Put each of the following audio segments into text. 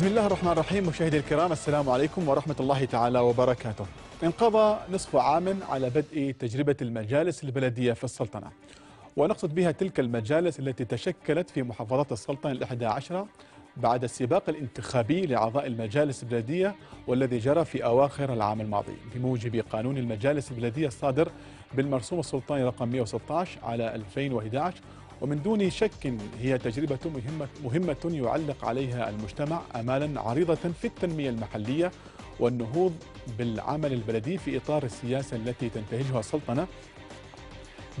بسم الله الرحمن الرحيم مشاهدي الكرام السلام عليكم ورحمة الله تعالى وبركاته انقضى نصف عام على بدء تجربة المجالس البلدية في السلطنة ونقصد بها تلك المجالس التي تشكلت في محافظات السلطنة الإحدى عشرة بعد السباق الانتخابي لأعضاء المجالس البلدية والذي جرى في أواخر العام الماضي بموجب قانون المجالس البلدية الصادر بالمرسوم السلطاني رقم 116 على 2011 ومن دون شك هي تجربة مهمة, مهمة يعلق عليها المجتمع آمالا عريضة في التنمية المحلية والنهوض بالعمل البلدي في إطار السياسة التي تنتهجها السلطنة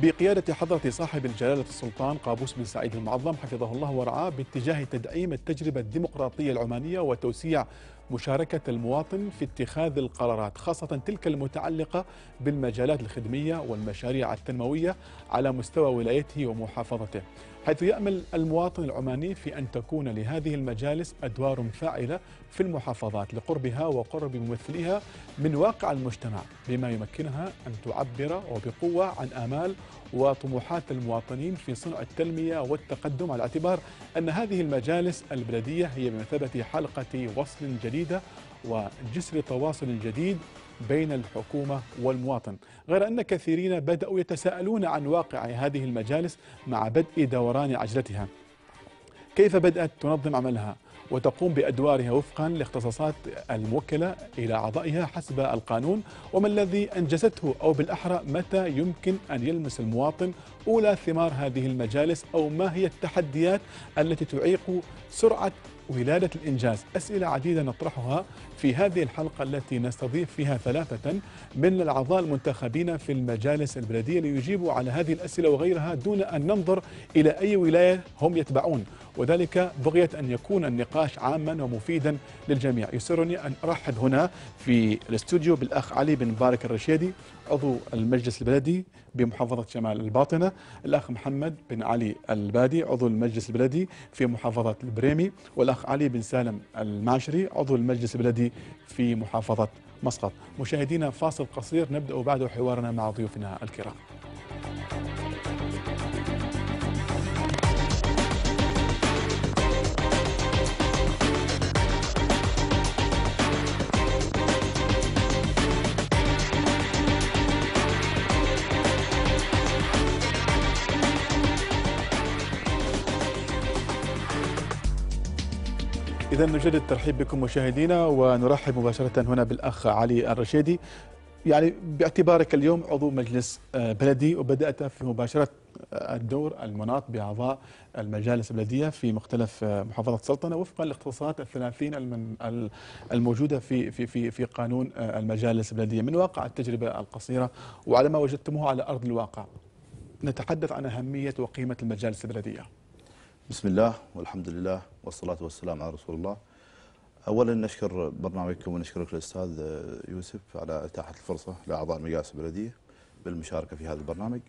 بقيادة حضرة صاحب الجلالة السلطان قابوس بن سعيد المعظم حفظه الله ورعاه باتجاه تدعيم التجربة الديمقراطية العمانية وتوسيع مشاركة المواطن في اتخاذ القرارات خاصة تلك المتعلقة بالمجالات الخدمية والمشاريع التنموية على مستوى ولايته ومحافظته حيث يأمل المواطن العماني في أن تكون لهذه المجالس أدوار فاعلة في المحافظات لقربها وقرب ممثليها من واقع المجتمع بما يمكنها أن تعبر وبقوة عن آمال وطموحات المواطنين في صنع التنمية والتقدم على اعتبار أن هذه المجالس البلدية هي بمثابة حلقة وصل جديدة وجسر تواصل جديد بين الحكومة والمواطن غير أن كثيرين بدأوا يتساءلون عن واقع هذه المجالس مع بدء دوران عجلتها كيف بدأت تنظم عملها وتقوم بأدوارها وفقا لاختصاصات الموكلة إلى أعضائها حسب القانون وما الذي أنجزته أو بالأحرى متى يمكن أن يلمس المواطن أولى ثمار هذه المجالس أو ما هي التحديات التي تعيق سرعة ولادة الإنجاز أسئلة عديدة نطرحها في هذه الحلقة التي نستضيف فيها ثلاثة من الأعضاء المنتخبين في المجالس البلدية ليجيبوا على هذه الأسئلة وغيرها دون أن ننظر إلى أي ولاية هم يتبعون وذلك بغية أن يكون النقاش عاما ومفيدا للجميع يسرني أن أرحب هنا في الاستوديو بالأخ علي بن مبارك الرشيدي عضو المجلس البلدي بمحافظة شمال الباطنة الأخ محمد بن علي البادي عضو المجلس البلدي في محافظة البريمي والأخ علي بن سالم المعشري عضو المجلس البلدي في محافظة مسقط مشاهدينا فاصل قصير نبدأ بعده حوارنا مع ضيوفنا الكرام إذا نجدد الترحيب بكم مشاهدينا ونرحب مباشرة هنا بالأخ علي الرشيدي يعني باعتبارك اليوم عضو مجلس آه، بلدي وبدأت في مباشرة آه، الدور المناط بأعضاء المجالس البلدية في مختلف آه، محافظات السلطنة وفقا لاختصاصات الثلاثين الموجودة في في في في قانون المجالس البلدية من واقع التجربة القصيرة وعلى ما وجدتموه على أرض الواقع نتحدث عن أهمية وقيمة المجالس البلدية بسم الله والحمد لله والصلاة والسلام على رسول الله أولا نشكر برنامجكم ونشكرك الأستاذ آه، يوسف على إتاحة الفرصة لأعضاء المجالس البلدية بالمشاركة في هذا البرنامج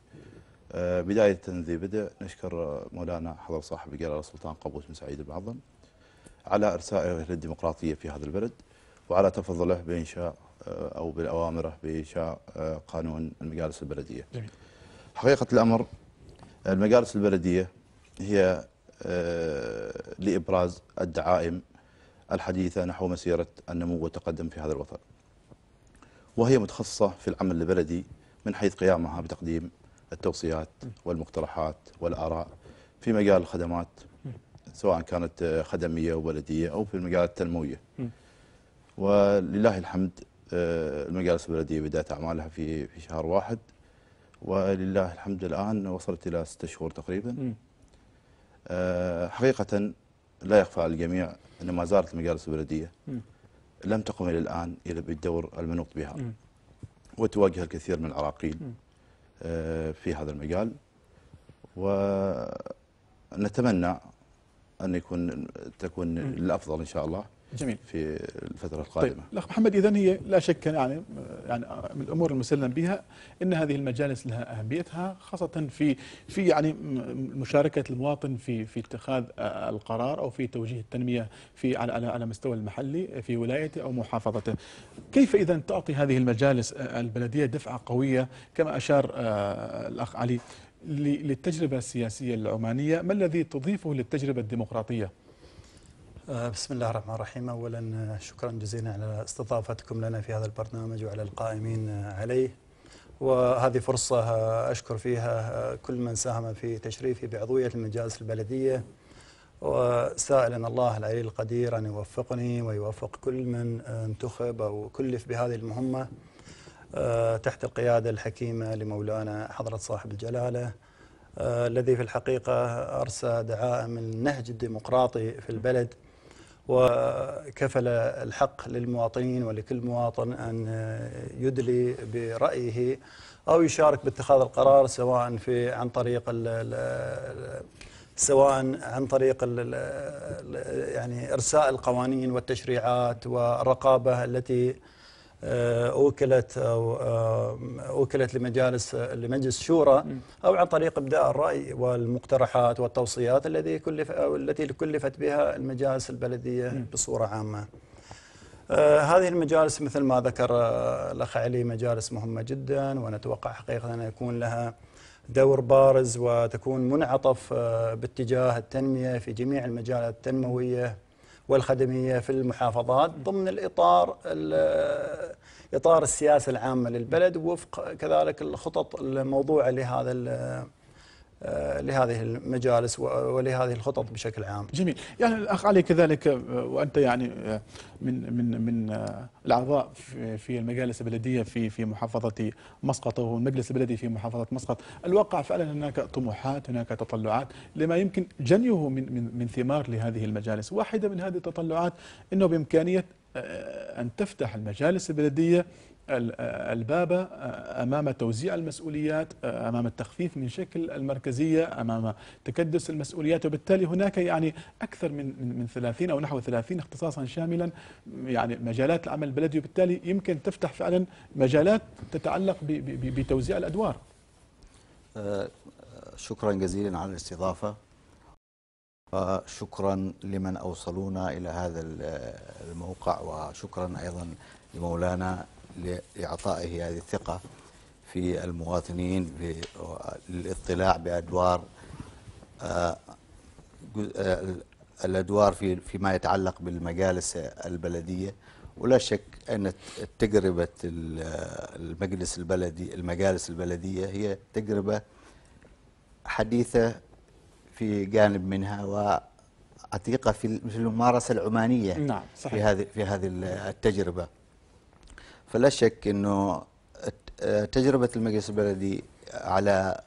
آه، بداية ذي بدء نشكر مولانا حضر صاحب جلالة السلطان قابوس بن سعيد المعظم على إرسائه للديمقراطية في هذا البلد وعلى تفضله بإنشاء آه، أو بالأوامره بإنشاء قانون المجالس البلدية جميل. حقيقة الأمر المجالس البلدية هي آه، لإبراز الدعائم الحديثة نحو مسيرة النمو والتقدم في هذا الوطن وهي متخصصة في العمل البلدي من حيث قيامها بتقديم التوصيات والمقترحات والآراء في مجال الخدمات سواء كانت خدمية وبلدية أو في المجال التنموية ولله الحمد آه، المجالس البلدية بدأت أعمالها في في شهر واحد ولله الحمد الآن وصلت إلى ست شهور تقريبا آه، حقيقة لا يخفى على الجميع أن ما زارت المجالس البلدية لم تقم إلى الآن إلى بالدور المنوط بها وتواجه الكثير من العراقيل آه، في هذا المجال ونتمنى أن يكون تكون الأفضل إن شاء الله جميل في الفترة طيب، القادمة طيب الأخ محمد إذا هي لا شك يعني يعني من الأمور المسلم بها أن هذه المجالس لها أهميتها خاصة في في يعني مشاركة المواطن في في اتخاذ القرار أو في توجيه التنمية في على على على مستوى المحلي في ولايته أو محافظته كيف إذا تعطي هذه المجالس البلدية دفعة قوية كما أشار آه، الأخ علي للتجربة السياسية العمانية ما الذي تضيفه للتجربة الديمقراطية آه، بسم الله الرحمن الرحيم اولا آه، شكرا جزيلا على استضافتكم لنا في هذا البرنامج وعلى القائمين آه، عليه وهذه فرصة أشكر فيها كل من ساهم في تشريفي بعضوية المجالس البلدية وسائلا الله العلي القدير أن يوفقني ويوفق كل من انتخب أو كلف بهذه المهمة تحت القيادة الحكيمة لمولانا حضرة صاحب الجلالة الذي في الحقيقة أرسى دعائم النهج الديمقراطي في البلد وكفل الحق للمواطنين ولكل مواطن أن يدلي برأيه أو يشارك باتخاذ القرار سواء في عن طريق سواء عن طريق ال يعني ارساء القوانين والتشريعات والرقابه التي آه، اوكلت أو آه، اوكلت لمجالس لمجلس شورى أو عن طريق إبداء الرأي والمقترحات والتوصيات الذي كلف أو التي كلفت بها المجالس البلدية بصورة عامة آه، هذه المجالس مثل ما ذكر الأخ علي مجالس مهمة جدا ونتوقع حقيقة أن يكون لها دور بارز وتكون منعطف باتجاه التنمية في جميع المجالات التنموية والخدمية في المحافظات ضمن الإطار إطار السياسة العامة للبلد ووفق كذلك الخطط الموضوعة لهذا آه، لهذه المجالس ولهذه الخطط بشكل عام. جميل، يعني الاخ علي كذلك آه، وانت يعني آه، من من من الاعضاء في المجالس البلديه في في محافظه مسقط او المجلس البلدي في محافظه مسقط، الواقع فعلا هناك طموحات، هناك تطلعات لما يمكن جنيه من من من ثمار لهذه المجالس، واحده من هذه التطلعات انه بامكانيه ان تفتح المجالس البلديه الباب آه، امام توزيع المسؤوليات آه، امام التخفيف من شكل المركزيه امام تكدس المسؤوليات وبالتالي هناك يعني اكثر من من 30 او نحو 30 اختصاصا شاملا يعني مجالات العمل البلدي وبالتالي يمكن تفتح فعلا مجالات تتعلق بتوزيع الادوار. آه، شكرا جزيلا على الاستضافه. شكرا لمن أوصلونا إلى هذا الموقع وشكرا أيضا لمولانا لإعطائه هذه الثقة في المواطنين للاطلاع بأدوار آه، آه، الأدوار في فيما يتعلق بالمجالس البلدية ولا شك أن تجربة آه، المجلس البلدي المجالس البلدية هي تجربة حديثة في جانب منها وعتيقة في الممارسة العمانية نعم صحيح. في هذه في هذه التجربة فلا شك أنه آه، تجربة المجلس البلدي على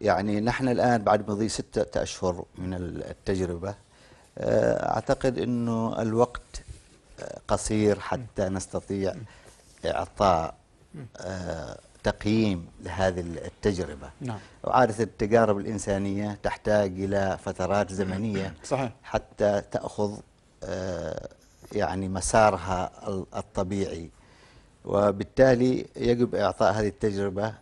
يعني نحن الآن بعد مضي ستة أشهر من التجربة آه، أعتقد أنه الوقت آه، قصير حتى نستطيع إعطاء تقييم لهذه التجربة نعم. وعادة التجارب الإنسانية تحتاج إلى فترات زمنية صحيح. حتى تأخذ يعني مسارها الطبيعي وبالتالي يجب إعطاء هذه التجربة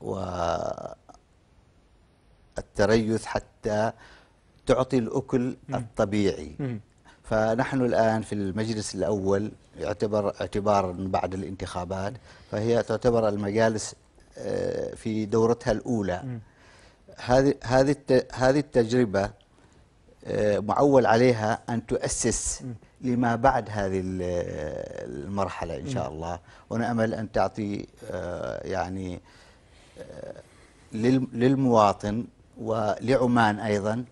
والتريث حتى تعطي الأكل الطبيعي فنحن الآن في المجلس الأول يعتبر اعتبار بعد الانتخابات فهي تعتبر المجالس آه، في دورتها الأولى هذه هذه التجربة آه، معول عليها أن تؤسس لما بعد هذه المرحلة إن شاء الله ونأمل أن تعطي آه، يعني آه، للمواطن ولعمان أيضا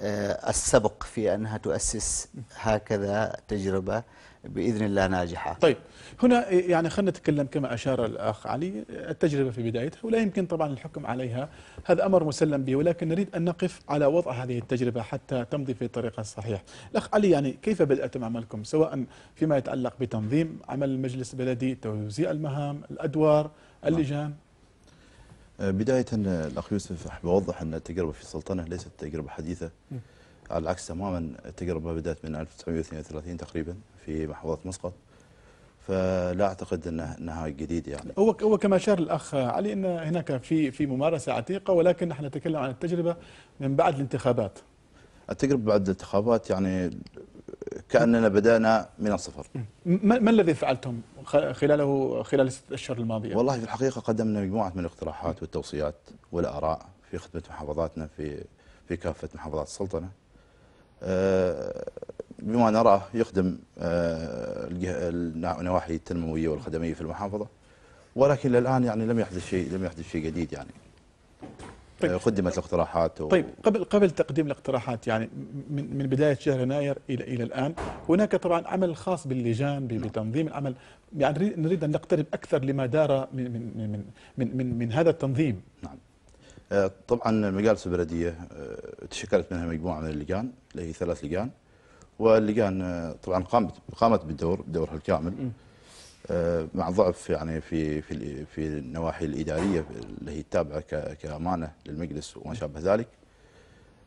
آه، السبق في أنها تؤسس هكذا تجربة بإذن الله ناجحة طيب هنا يعني خلينا نتكلم كما أشار الأخ علي التجربة في بدايتها ولا يمكن طبعا الحكم عليها هذا أمر مسلم به ولكن نريد أن نقف على وضع هذه التجربة حتى تمضي في الطريق الصحيح الأخ علي يعني كيف بدأتم عملكم سواء فيما يتعلق بتنظيم عمل المجلس البلدي توزيع المهام الأدوار نعم. اللجان آه، بداية آه، الأخ يوسف أحب أوضح أن التجربة في السلطنة ليست تجربة حديثة على العكس تماما التجربة بدأت من 1932 تقريبا في محافظة مسقط فلا اعتقد انها جديده يعني هو هو كما اشار الاخ علي ان هناك في في ممارسه عتيقه ولكن نحن نتكلم عن التجربه من بعد الانتخابات التجربه بعد الانتخابات يعني كأننا بدأنا من الصفر ما الذي فعلتم خلاله خلال الست أشهر الماضية؟ والله في الحقيقة قدمنا مجموعة من الاقتراحات والتوصيات والآراء في خدمة محافظاتنا في في كافة محافظات السلطنة آه، بما نراه يخدم آه، النواحي التنموية والخدمية في المحافظة ولكن الآن يعني لم يحدث شيء لم يحدث شيء جديد يعني طيب قدمت آه، الاقتراحات و... طيب قبل قبل تقديم الاقتراحات يعني من من بدايه شهر يناير الى الى الان هناك طبعا عمل خاص باللجان بتنظيم العمل يعني نريد ان نقترب اكثر لما دار من من من من, من, من هذا التنظيم نعم آه، طبعا المجالس البلديه آه، تشكلت منها مجموعه من اللجان اللي هي ثلاث لجان واللجان طبعا قامت قامت بالدور بدورها الكامل آه، مع ضعف يعني في في في النواحي الاداريه اللي هي التابعه كامانه للمجلس وما شابه ذلك.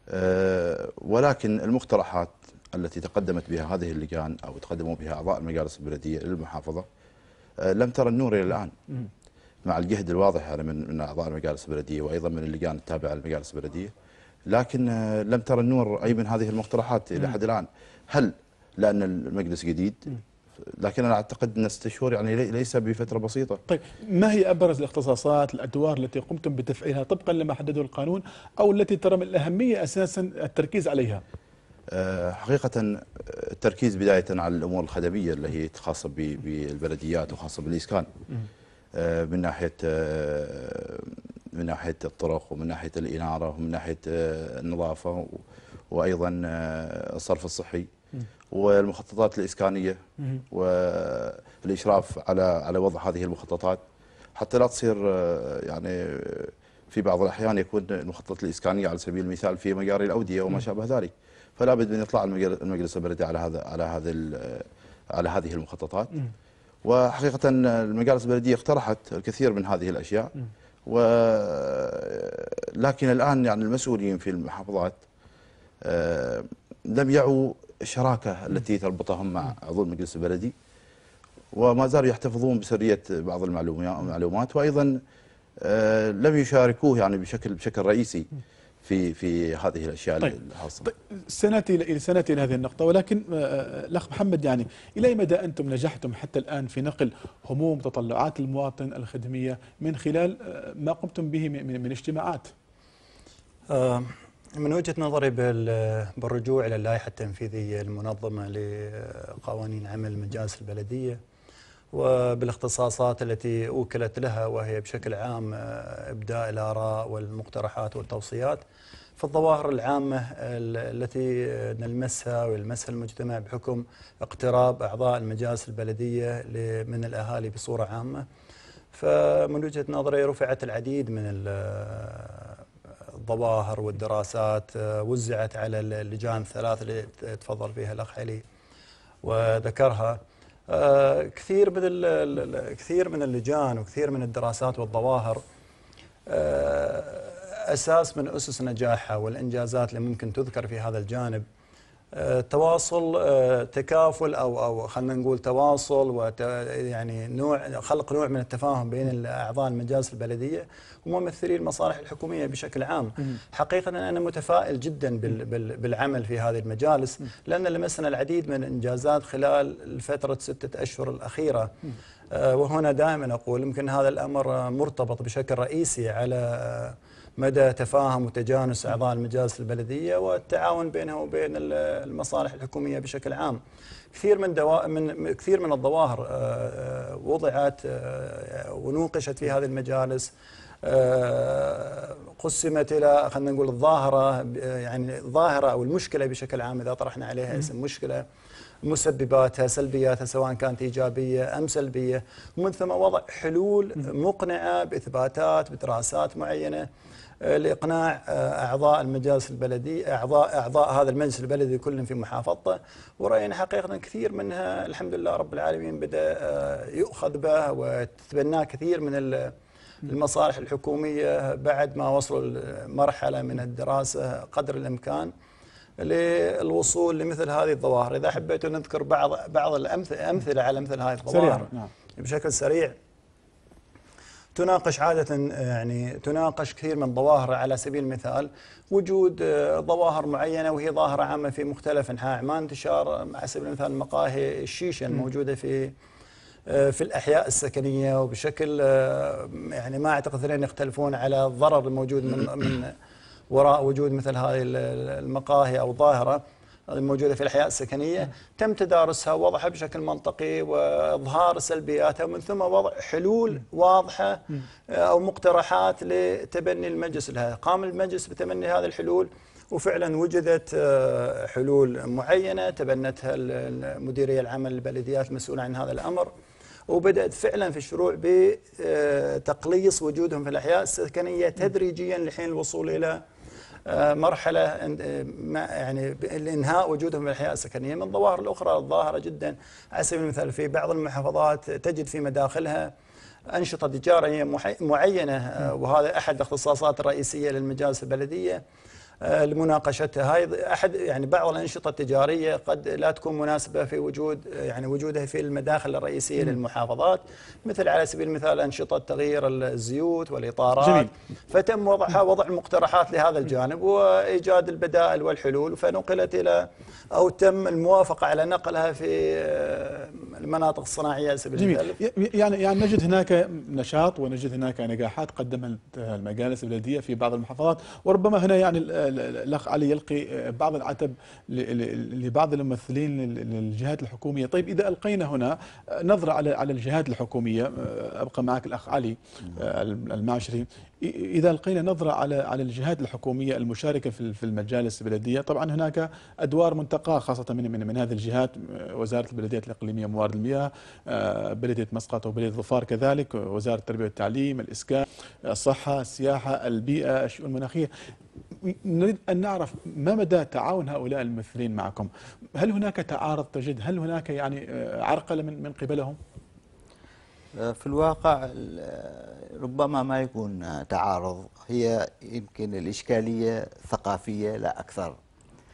آه، ولكن المقترحات التي تقدمت بها هذه اللجان او تقدموا بها اعضاء المجالس البلديه للمحافظه آه، لم ترى النور الى الان. مع الجهد الواضح يعني من من اعضاء المجالس البلديه وايضا من اللجان التابعه للمجالس البلديه لكن لم ترى النور اي من هذه المقترحات الى حد الان. هل لان المجلس جديد؟ لكن أنا أعتقد أن ست شهور يعني ليس بفترة بسيطة طيب ما هي أبرز الاختصاصات الأدوار التي قمتم بتفعيلها طبقا لما حدده القانون أو التي ترى من الأهمية أساسا التركيز عليها أه، حقيقة التركيز بداية على الأمور الخدمية اللي هي خاصة بالبلديات وخاصة بالإسكان أه، من ناحية أه، من ناحية الطرق ومن ناحية الإنارة ومن ناحية النظافة وأيضا الصرف الصحي والمخططات الإسكانية والإشراف على على وضع هذه المخططات حتى لا تصير آه، يعني في بعض الأحيان يكون المخطط الإسكانية على سبيل المثال في مجاري الأودية وما شابه ذلك فلا بد من إطلاع المجلس البلدي على هذا على هذا آه، على هذه المخططات وحقيقة المجالس البلدية اقترحت الكثير من هذه الأشياء ولكن آه، الآن يعني المسؤولين في المحافظات لم يعوا الشراكة التي تربطهم مع عضو المجلس البلدي وما زالوا يحتفظون بسرية بعض المعلومات وأيضا آه، لم يشاركوه يعني بشكل بشكل رئيسي في في هذه الاشياء طيب. الخاصه. طيب سنتي الى سنتي الى هذه النقطه ولكن آه، آه، الاخ محمد يعني الى اي مدى انتم نجحتم حتى الان في نقل هموم تطلعات المواطن الخدميه من خلال ما قمتم به من اجتماعات؟ من وجهه نظري بالرجوع الى اللائحه التنفيذيه المنظمه لقوانين عمل مجالس البلديه وبالاختصاصات التي اوكلت لها وهي بشكل عام آه، ابداء الاراء والمقترحات والتوصيات في الظواهر العامه التي نلمسها ويلمسها المجتمع بحكم اقتراب اعضاء المجالس البلديه من الاهالي بصوره عامه فمن وجهه نظري رفعت العديد من الظواهر والدراسات آه، وزعت على اللجان الثلاث اللي تفضل فيها الأخ علي وذكرها آه، كثير من كثير من اللجان وكثير من الدراسات والظواهر آه، أساس من أسس نجاحها والإنجازات اللي ممكن تذكر في هذا الجانب تواصل آه، تكافل او او خلينا نقول تواصل وت يعني نوع خلق نوع من التفاهم بين اعضاء المجالس البلديه وممثلي المصالح الحكوميه بشكل عام. حقيقه انا متفائل جدا بالعمل في هذه المجالس لان لمسنا العديد من الانجازات خلال فتره سته اشهر الاخيره. آه، وهنا دائما اقول يمكن هذا الامر مرتبط بشكل رئيسي على مدى تفاهم وتجانس اعضاء المجالس البلديه والتعاون بينها وبين المصالح الحكوميه بشكل عام. كثير من دوا من كثير من الظواهر آه، آه، وضعت آه، ونوقشت في هذه المجالس قسمت الى خلينا نقول الظاهره يعني الظاهره او المشكله بشكل عام اذا طرحنا عليها اسم مشكله مسبباتها سلبياتها سواء كانت ايجابيه ام سلبيه ومن ثم وضع حلول مقنعه باثباتات بدراسات معينه لاقناع آه، اعضاء المجالس البلدي اعضاء اعضاء هذا المجلس البلدي كل في محافظته وراينا حقيقه كثير منها الحمد لله رب العالمين بدا آه، يؤخذ به وتتبناه كثير من المصالح الحكوميه بعد ما وصلوا لمرحله من الدراسه قدر الامكان للوصول لمثل هذه الظواهر اذا حبيتوا نذكر بعض بعض الامثله على مثل هذه الظواهر سريع. نعم. بشكل سريع تناقش عادة يعني تناقش كثير من ظواهر على سبيل المثال وجود آه، ظواهر معينة وهي ظاهرة عامة في مختلف أنحاء عمان انتشار على سبيل المثال مقاهي الشيشة الموجودة في آه، في الأحياء السكنية وبشكل آه، يعني ما أعتقد اثنين يختلفون على الضرر الموجود من من وراء وجود مثل هذه المقاهي أو ظاهرة الموجودة في الحياة السكنية نعم. تم تدارسها ووضعها بشكل منطقي وإظهار سلبياتها ومن ثم وضع حلول نعم. واضحة نعم. آه، أو مقترحات لتبني المجلس لها قام المجلس بتبني هذه الحلول وفعلا وجدت آه، حلول معينة تبنتها المديريه العمل البلديات المسؤولة عن هذا الأمر وبدأت فعلا في الشروع بتقليص آه، وجودهم في الأحياء السكنية تدريجيا لحين الوصول إلى آه، مرحلة آه، يعني لإنهاء وجودهم في الحياة السكنية من الظواهر الأخرى الظاهرة جدا على سبيل المثال في بعض المحافظات تجد في مداخلها أنشطة تجارية معينة آه، وهذا أحد الاختصاصات الرئيسية للمجالس البلدية آه، لمناقشتها هاي احد يعني بعض الانشطه التجاريه قد لا تكون مناسبه في وجود آه، يعني وجودها في المداخل الرئيسيه م. للمحافظات مثل على سبيل المثال انشطه تغيير الزيوت والاطارات جميل. فتم وضعها وضع المقترحات لهذا الجانب وايجاد البدائل والحلول فنقلت الى او تم الموافقه على نقلها في آه، المناطق الصناعيه على سبيل المثال يعني يعني نجد هناك نشاط ونجد هناك نجاحات قدمها المجالس البلديه في بعض المحافظات وربما هنا يعني الاخ علي يلقي آه، بعض العتب لبعض الممثلين للجهات الحكوميه، طيب اذا القينا هنا آه، نظره على على الجهات الحكوميه آه، ابقى معك الاخ علي المعشري إذا لقينا نظرة على على الجهات الحكومية المشاركة في في المجالس البلدية طبعا هناك أدوار منتقاة خاصة من من, من هذه الجهات وزارة البلديات الإقليمية موارد المياه آه، بلدية مسقط وبلدية ظفار كذلك وزارة التربية والتعليم الإسكان الصحة السياحة البيئة الشؤون المناخية نريد أن نعرف ما مدى تعاون هؤلاء الممثلين معكم هل هناك تعارض تجد هل هناك يعني آه، عرقلة من قبلهم؟ آه، في الواقع آه، ربما ما يكون تعارض هي يمكن الإشكالية ثقافية لا أكثر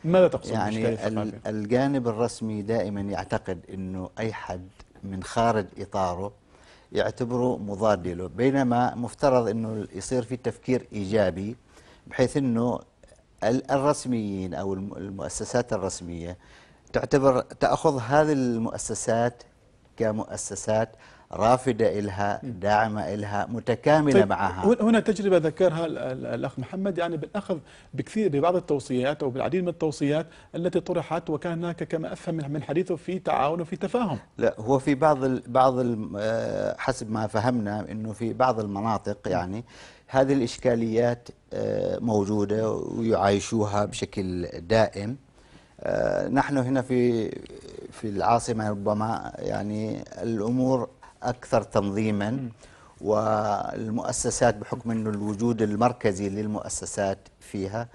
ماذا تقصد يعني الجانب الرسمي دائما يعتقد أنه أي حد من خارج إطاره يعتبره مضاد له بينما مفترض أنه يصير في تفكير إيجابي بحيث أنه الرسميين أو المؤسسات الرسمية تعتبر تأخذ هذه المؤسسات كمؤسسات رافدة إلها داعمة إلها متكاملة طيب معها هنا تجربة ذكرها الأخ محمد يعني بالأخذ بكثير ببعض التوصيات أو بالعديد من التوصيات التي طرحت وكان هناك كما أفهم من حديثه في تعاون وفي تفاهم لا هو في بعض ال بعض ال آه، حسب ما فهمنا أنه في بعض المناطق يعني هذه الإشكاليات آه، موجودة ويعايشوها بشكل دائم آه، نحن هنا في في العاصمة ربما يعني الأمور أكثر تنظيما والمؤسسات بحكم أنه الوجود المركزي للمؤسسات فيها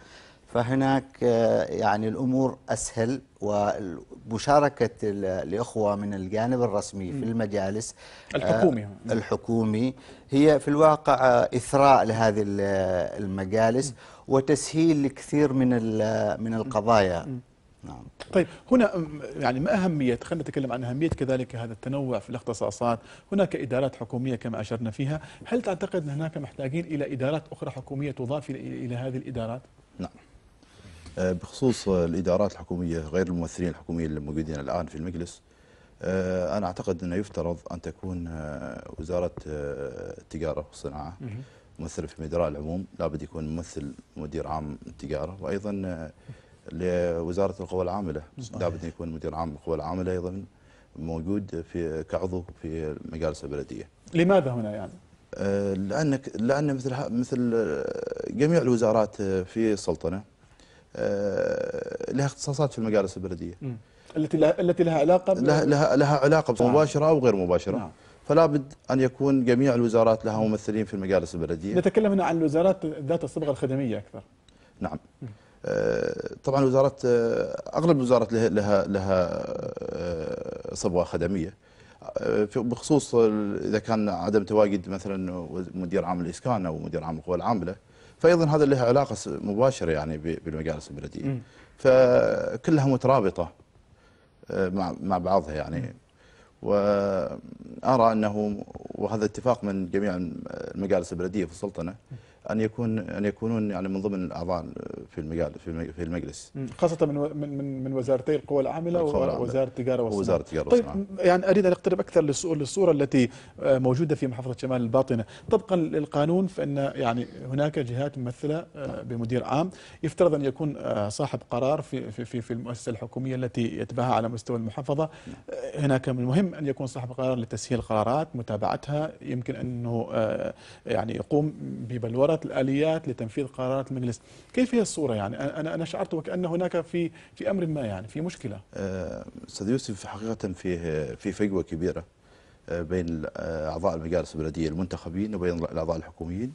فهناك آه، يعني الأمور أسهل ومشاركة الإخوة من الجانب الرسمي في المجالس آه، الحكومي الحكومي هي في الواقع آه، إثراء لهذه المجالس وتسهيل لكثير من من القضايا نعم طيب هنا يعني ما أهمية خلينا نتكلم عن أهمية كذلك هذا التنوع في الاختصاصات هناك إدارات حكومية كما أشرنا فيها هل تعتقد أن هناك محتاجين إلى إدارات أخرى حكومية تضاف إلى هذه الإدارات؟ نعم أه، بخصوص الإدارات الحكومية غير الممثلين الحكوميين الموجودين الآن في المجلس أه، أنا أعتقد أنه يفترض أن تكون أه، وزارة التجارة والصناعة ممثلة في مدراء العموم لابد يكون ممثل مدير عام التجارة وأيضا لوزاره القوى العامله لابد يكون مدير عام القوى العامله ايضا موجود في كعضو في مجالس البلديه. لماذا هنا يعني؟ آه، لانك لان مثل مثل جميع الوزارات في السلطنه آه، لها اختصاصات في المجالس البلديه. التي التي لها علاقه لها لها, لها علاقه نعم. مباشره او غير مباشره. نعم. فلا بد ان يكون جميع الوزارات لها ممثلين في المجالس البلديه. نتكلم هنا عن الوزارات ذات الصبغه الخدميه اكثر. نعم. آه، طبعا وزاره آه، اغلب الوزارات لها لها لها آه، صبغه خدميه بخصوص اذا كان عدم تواجد مثلا مدير عام الاسكان او مدير عام القوى العامله فايضا هذا له علاقه مباشره يعني بالمجالس البلديه فكلها مترابطه مع مع بعضها يعني وارى انه وهذا اتفاق من جميع المجالس البلديه في السلطنه ان يكون ان يكونون يعني من ضمن الاعضاء في المجال في المجلس خاصه من من من, وزارتي القوى العامله ووزاره التجاره والصناعه وزاره التجاره طيب يعني اريد ان اقترب اكثر للصوره التي آه، موجوده في محافظه شمال الباطنه طبقا للقانون فان يعني هناك جهات ممثله آه، بمدير عام يفترض ان يكون آه، صاحب قرار في في في, في المؤسسه الحكوميه التي يتبعها على مستوى المحافظه هناك من المهم ان يكون صاحب قرار لتسهيل القرارات متابعتها يمكن انه يعني يقوم ببلوره وفرت الاليات لتنفيذ قرارات المجلس، كيف هي الصوره يعني؟ انا انا شعرت وكان هناك في في امر ما يعني في مشكله. أه، استاذ يوسف حقيقه في في فجوه كبيره أه، بين أه، اعضاء المجالس البلديه المنتخبين وبين الاعضاء الحكوميين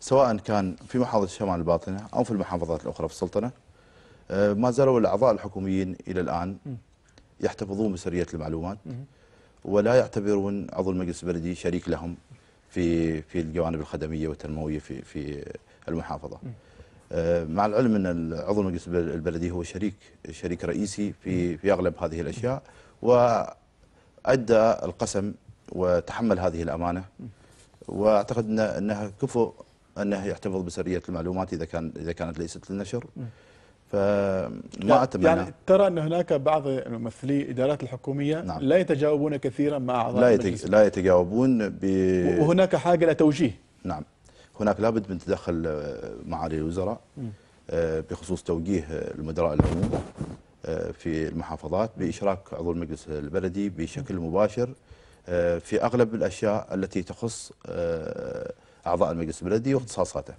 سواء كان في محافظه الشمال الباطنه او في المحافظات الاخرى في السلطنه. ما زالوا الاعضاء الحكوميين الى الان يحتفظون بسريه المعلومات ولا يعتبرون عضو المجلس البلدي شريك لهم في في الجوانب الخدميه والتنمويه في في المحافظه. آه، مع العلم ان عضو مجلس البلدي هو شريك شريك رئيسي في في اغلب هذه الاشياء وادى القسم وتحمل هذه الامانه واعتقد انها كفؤ انه يحتفظ بسريه المعلومات اذا كان اذا كانت ليست للنشر. فما أتمنى يعني ترى أن هناك بعض ممثلي الإدارات الحكومية نعم. لا يتجاوبون كثيرا مع أعضاء لا, لا يتجاوبون ب... وهناك حاجة لتوجيه نعم هناك لابد من تدخل آه، معالي الوزراء آه، بخصوص توجيه آه، المدراء العموم في المحافظات بإشراك عضو المجلس البلدي بشكل مباشر في أغلب الأشياء التي تخص أعضاء المجلس البلدي واختصاصاته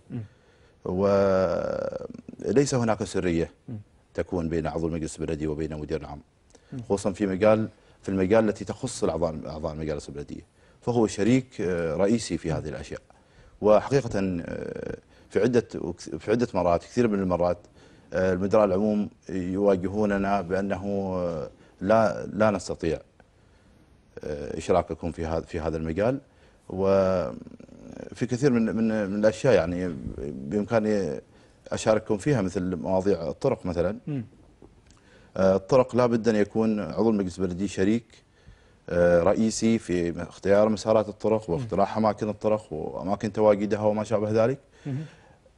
وليس هناك سرية تكون بين عضو المجلس البلدي وبين مدير العام خصوصا في مجال في المجال التي تخص الاعضاء اعضاء المجالس البلديه فهو شريك آه، رئيسي في هذه الاشياء وحقيقه آه، في عده في عده مرات كثير من المرات آه، المدراء العموم يواجهوننا بانه لا لا نستطيع اشراككم في هذا في هذا المجال و في كثير من من من الاشياء يعني بامكاني اشارككم فيها مثل مواضيع الطرق مثلا آه، الطرق لابد ان يكون عضو المجلس البلدي شريك آه، رئيسي في اختيار مسارات الطرق واقتراح اماكن الطرق واماكن تواجدها وما شابه ذلك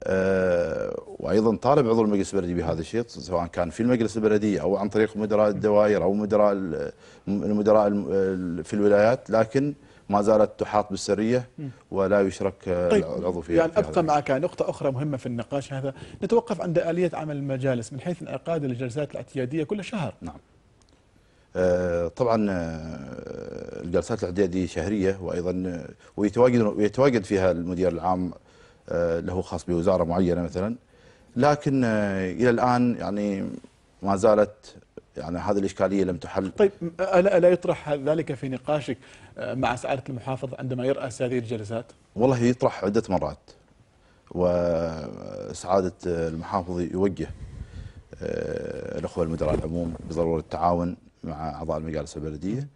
آه، وايضا طالب عضو المجلس البلدي بهذا الشيء سواء كان في المجلس البلدي او عن طريق مدراء الدوائر او مدراء المدراء في الولايات لكن ما زالت تحاط بالسريه ولا يشرك طيب العضو فيها يعني في ابقى معك نقطه اخرى مهمه في النقاش هذا نتوقف عند اليه عمل المجالس من حيث انعقاد الجلسات الاعتياديه كل شهر نعم آه، طبعا آه، الجلسات الاعتياديه شهريه وايضا آه، ويتواجد ويتواجد فيها المدير العام له خاص بوزاره معينه مثلا لكن الى الان يعني ما زالت يعني هذه الإشكالية لم تحل طيب ألا, يطرح ذلك في نقاشك آه، مع سعادة المحافظ عندما يرأس هذه الجلسات والله يطرح عدة مرات وسعادة المحافظ يوجه آه، الأخوة المدراء العموم بضرورة التعاون مع أعضاء المجالس البلدية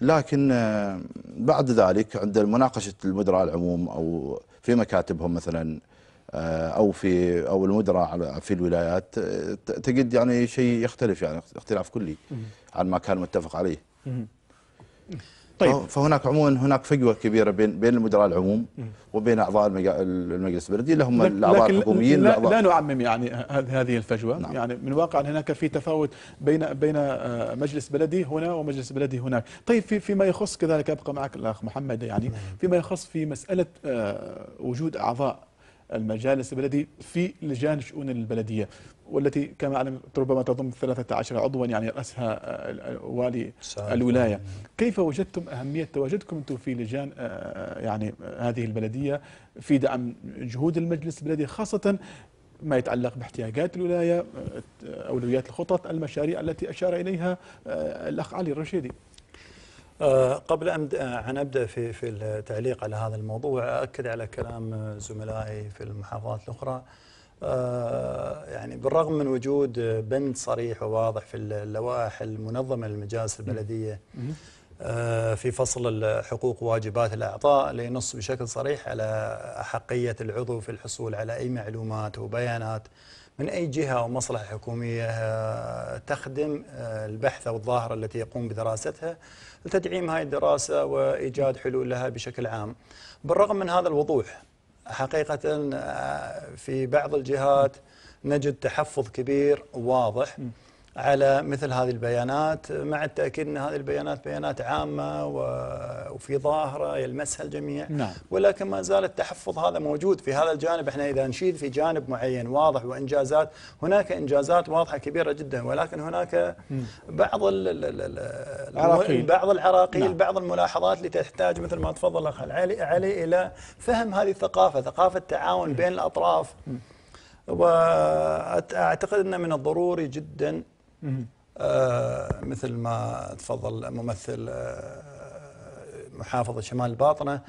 لكن آه، بعد ذلك عند مناقشة المدراء العموم أو في مكاتبهم مثلا آه، او في او المدراء في الولايات آه، تجد يعني شيء يختلف يعني اختلاف كلي عن ما كان متفق عليه. طيب فهناك عموما هناك فجوه كبيره بين بين المدراء العموم وبين اعضاء المجلس البلدي اللي هم الاعضاء الحكوميين لا, لا نعمم يعني هذه الفجوه نعم. يعني من واقع هناك في تفاوت بين بين آه، مجلس بلدي هنا ومجلس بلدي هناك طيب في فيما يخص كذلك ابقى معك الاخ محمد يعني نعم. فيما يخص في مساله وجود اعضاء المجالس البلدي في لجان شؤون البلديه والتي كما أعلم ربما تضم 13 عضوا يعني رأسها آه، والي الولاية كيف وجدتم أهمية تواجدكم أنتم في لجان آه، يعني هذه البلدية في دعم جهود المجلس البلدي خاصة ما يتعلق باحتياجات الولاية آه، أولويات الخطط المشاريع التي أشار إليها الأخ علي الرشيدي آه، قبل أن أبدأ في في التعليق على هذا الموضوع أكد على كلام زملائي في المحافظات الأخرى آه، يعني بالرغم من وجود بند صريح وواضح في اللوائح المنظمة للمجالس البلدية آه، في فصل الحقوق وواجبات الأعضاء لينص بشكل صريح على أحقية العضو في الحصول على أي معلومات وبيانات من أي جهة أو مصلحة حكومية آه، تخدم آه، البحث أو الظاهرة التي يقوم بدراستها لتدعيم هذه الدراسة وإيجاد حلول لها بشكل عام بالرغم من هذا الوضوح حقيقة آه، في بعض الجهات نجد تحفظ كبير واضح على مثل هذه البيانات مع التأكيد أن هذه البيانات بيانات عامة وفي ظاهرة يلمسها الجميع نعم. ولكن ما زال التحفظ هذا موجود في هذا الجانب احنا إذا نشيد في جانب معين واضح وإنجازات هناك إنجازات واضحة كبيرة جدا ولكن هناك بعض العراقيل بعض العراقيل نعم. بعض الملاحظات اللي تحتاج مثل ما تفضل أخ علي, علي إلى فهم هذه الثقافة ثقافة التعاون بين الأطراف وأعتقد أنه من الضروري جداً آه، مثل ما تفضل ممثل آه، محافظة شمال الباطنة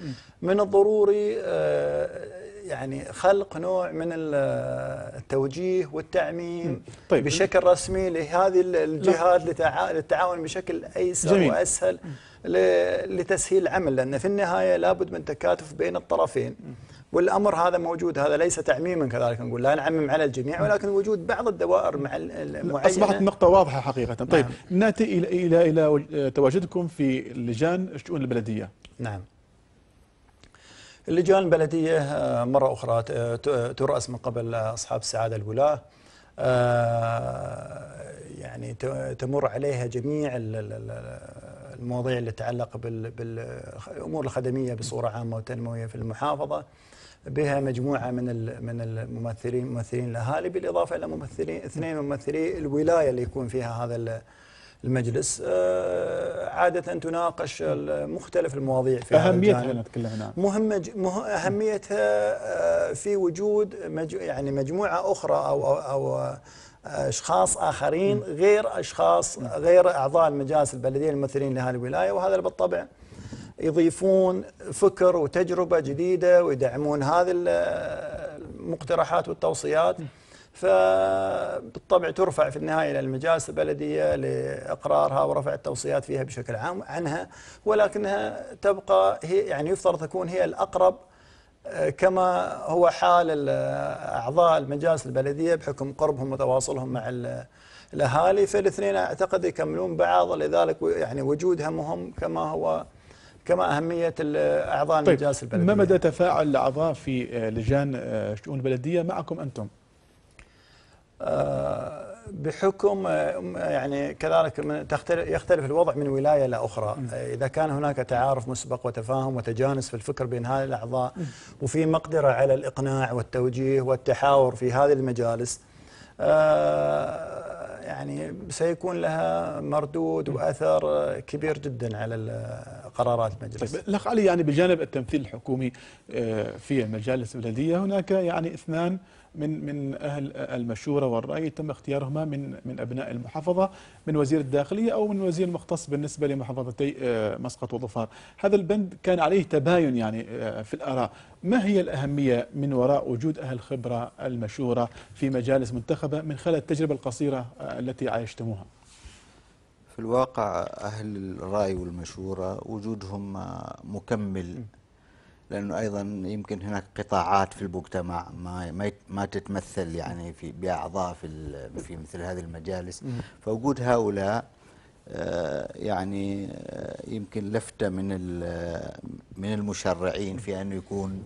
من الضروري آه، يعني خلق نوع من التوجيه والتعميم طيب. بشكل رسمي لهذه الجهات للتعاون بشكل ايسر جميل. واسهل لتسهيل العمل لان في النهايه لابد من تكاتف بين الطرفين والامر هذا موجود هذا ليس تعميما كذلك نقول لا نعمم على الجميع نعم. ولكن وجود بعض الدوائر مع المعينه اصبحت النقطه واضحه حقيقه طيب نعم. ناتي الى الى الى تواجدكم في لجان الشؤون البلديه نعم اللجان البلديه آه، مره اخرى تراس من قبل اصحاب السعاده الولاه آه، يعني تمر عليها جميع المواضيع اللي تتعلق بالامور الخدميه بصوره عامه وتنمويه في المحافظه بها مجموعه من من الممثلين ممثلين الاهالي بالاضافه الى ممثلين اثنين ممثلي الولايه اللي يكون فيها هذا المجلس آه، عادة تناقش مختلف المواضيع في أهميتها نتكلم عنها مهمة أهميتها آه، في وجود يعني مجموعة أخرى أو أو آه، أشخاص آخرين غير أشخاص غير أعضاء المجالس البلدية الممثلين لهذه الولاية وهذا بالطبع يضيفون فكر وتجربه جديده ويدعمون هذه المقترحات والتوصيات فبالطبع ترفع في النهايه الى المجالس البلديه لاقرارها ورفع التوصيات فيها بشكل عام عنها ولكنها تبقى هي يعني يفترض تكون هي الاقرب آه، كما هو حال اعضاء المجالس البلديه بحكم قربهم وتواصلهم مع الاهالي فالاثنين اعتقد يكملون بعض لذلك يعني وجودها مهم كما هو كما أهمية أعضاء طيب المجالس البلدية ما مدى تفاعل الأعضاء في آه، لجان آه، شؤون البلدية معكم أنتم؟ آه، بحكم يعني كذلك يختلف الوضع من ولايه لاخرى، اذا كان هناك تعارف مسبق وتفاهم وتجانس في الفكر بين هذه الاعضاء وفي مقدره على الاقناع والتوجيه والتحاور في هذه المجالس يعني سيكون لها مردود واثر كبير جدا على قرارات مجلس. طيب الاخ علي يعني بجانب التمثيل الحكومي آه، في المجالس البلديه هناك يعني اثنان من من اهل المشوره والراي تم اختيارهما من من ابناء المحافظه من وزير الداخليه او من وزير مختص بالنسبه لمحافظتي آه، مسقط وظفار، هذا البند كان عليه تباين يعني آه، في الاراء، ما هي الاهميه من وراء وجود اهل خبره المشوره في مجالس منتخبه من خلال التجربه القصيره آه، التي عايشتموها؟ في الواقع أهل الرأي والمشورة وجودهم مكمل لانه ايضا يمكن هناك قطاعات في المجتمع ما ما تتمثل يعني في باعضاء في في مثل هذه المجالس فوجود هؤلاء آه، يعني آه، يمكن لفته من من المشرعين في انه يكون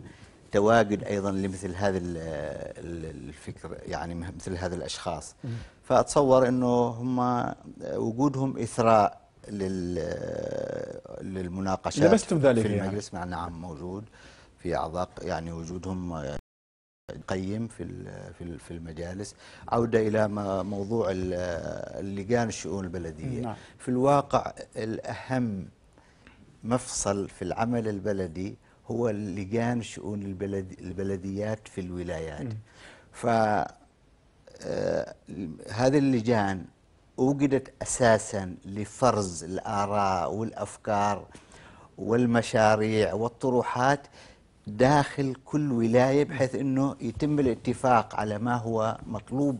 تواجد ايضا لمثل هذا الفكر يعني مثل هذا الاشخاص فاتصور انه هم آه، وجودهم اثراء للمناقشات لبستم ذلك في يعني. المجلس يعني. مع نعم موجود في اعضاء يعني وجودهم قيم في في في المجالس عوده الى موضوع اللجان الشؤون البلديه نعم. في الواقع الاهم مفصل في العمل البلدي هو لجان شؤون البلد البلديات في الولايات ف آه، هذه اللجان وجدت اساسا لفرز الاراء والافكار والمشاريع والطروحات داخل كل ولايه بحيث انه يتم الاتفاق على ما هو مطلوب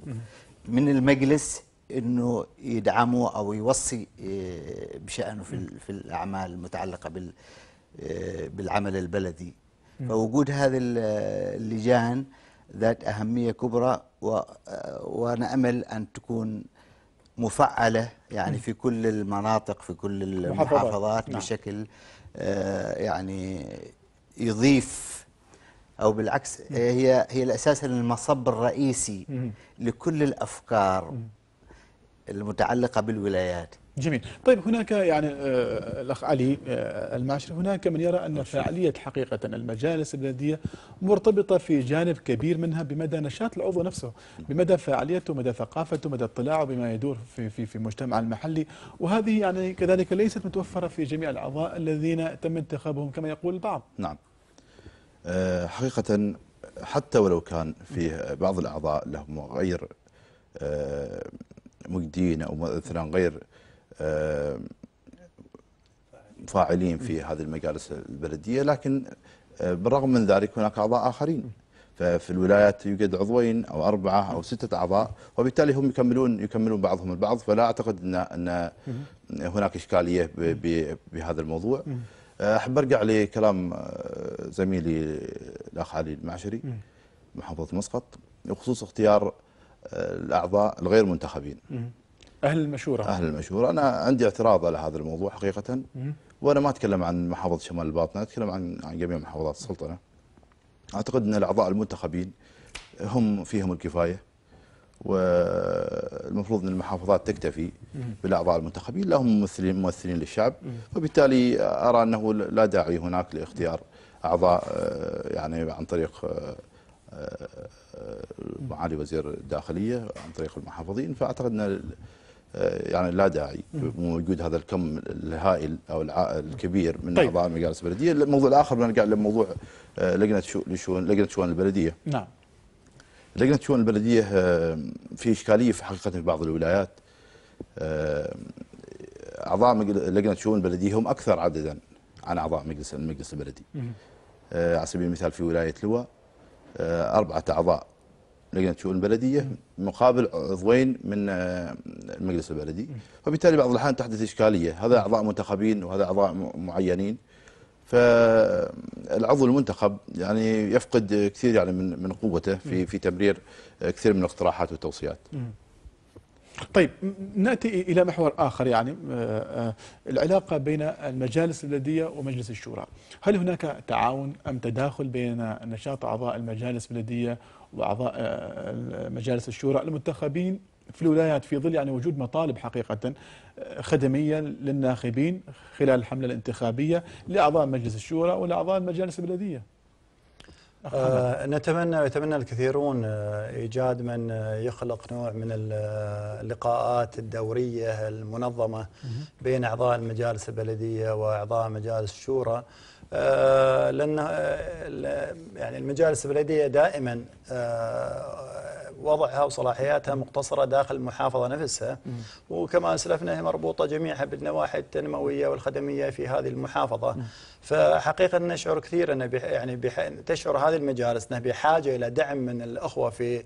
من المجلس انه يدعمه او يوصي آه، بشانه في في الاعمال المتعلقه بال آه، بالعمل البلدي فوجود هذه اللجان ذات اهميه كبرى آه، وانا امل ان تكون مفعله يعني في كل المناطق في كل المحافظات نعم. بشكل آه، يعني يضيف او بالعكس هي هي اساسا المصب الرئيسي لكل الافكار المتعلقه بالولايات جميل طيب هناك يعني آه، الأخ علي آه، المعشر هناك من يرى أن فعالية حقيقة المجالس البلدية مرتبطة في جانب كبير منها بمدى نشاط العضو نفسه بمدى فعاليته مدى ثقافته مدى اطلاعه بما يدور في, في, في المجتمع المحلي وهذه يعني كذلك ليست متوفرة في جميع الأعضاء الذين تم انتخابهم كما يقول البعض نعم آه، حقيقة حتى ولو كان في بعض الأعضاء لهم غير مجدين أو مثلا غير آه، فاعلين في هذه المجالس البلديه لكن آه، بالرغم من ذلك هناك اعضاء اخرين ففي الولايات يوجد عضوين او اربعه او سته اعضاء وبالتالي هم يكملون يكملون بعضهم البعض فلا اعتقد ان ان هناك اشكاليه بهذا الموضوع آه، احب ارجع لكلام زميلي الاخ علي المعشري محافظه مسقط بخصوص اختيار الاعضاء الغير منتخبين أهل المشورة أهل المشورة أنا عندي اعتراض على هذا الموضوع حقيقة وأنا ما أتكلم عن محافظة شمال الباطنة أتكلم عن عن جميع محافظات السلطنة أعتقد أن الأعضاء المنتخبين هم فيهم الكفاية والمفروض أن المحافظات تكتفي بالأعضاء المنتخبين لهم ممثلين ممثلين للشعب وبالتالي أرى أنه لا داعي هناك لاختيار أعضاء آه، يعني عن طريق آه، آه، معالي وزير الداخلية عن طريق المحافظين فأعتقد أن آه، يعني لا داعي وجود هذا الكم الهائل او الكبير من طيب. اعضاء مجالس البلديه، الموضوع الاخر بنرجع لموضوع آه، لجنه شؤون لجنه شؤون البلديه. نعم. لجنه شؤون البلديه آه، في اشكاليه في حقيقه في بعض الولايات اعضاء لجنه شؤون البلديه هم اكثر عددا عن اعضاء مجلس المجلس البلدي. على سبيل المثال في ولايه لواء اربعه اعضاء لجنه شؤون البلديه مقابل عضوين من آه، المجلس البلدي فبالتالي بعض الاحيان تحدث اشكاليه هذا اعضاء منتخبين وهذا اعضاء معينين فالعضو المنتخب يعني يفقد كثير يعني من من قوته في في تمرير آه، كثير من الاقتراحات والتوصيات. طيب ناتي الى محور اخر يعني آه، العلاقه بين المجالس البلديه ومجلس الشورى، هل هناك تعاون ام تداخل بين نشاط اعضاء المجالس البلديه وأعضاء آه، مجالس الشورى المنتخبين في الولايات في ظل يعني وجود مطالب حقيقة آه، خدمية للناخبين خلال الحملة الانتخابية لأعضاء مجلس الشورى ولأعضاء المجالس البلدية أه نتمنى ويتمنى الكثيرون آه، ايجاد من يخلق نوع من اللقاءات الدوريه المنظمه بين اعضاء المجالس البلديه واعضاء مجالس الشورى آه، لأن آه، يعني المجالس البلدية دائما آه، وضعها وصلاحياتها مقتصرة داخل المحافظة نفسها وكما أسلفنا هي مربوطة جميعها بالنواحي التنموية والخدمية في هذه المحافظة فحقيقة نشعر كثير يعني تشعر هذه المجالس أنها بحاجة إلى دعم من الأخوة في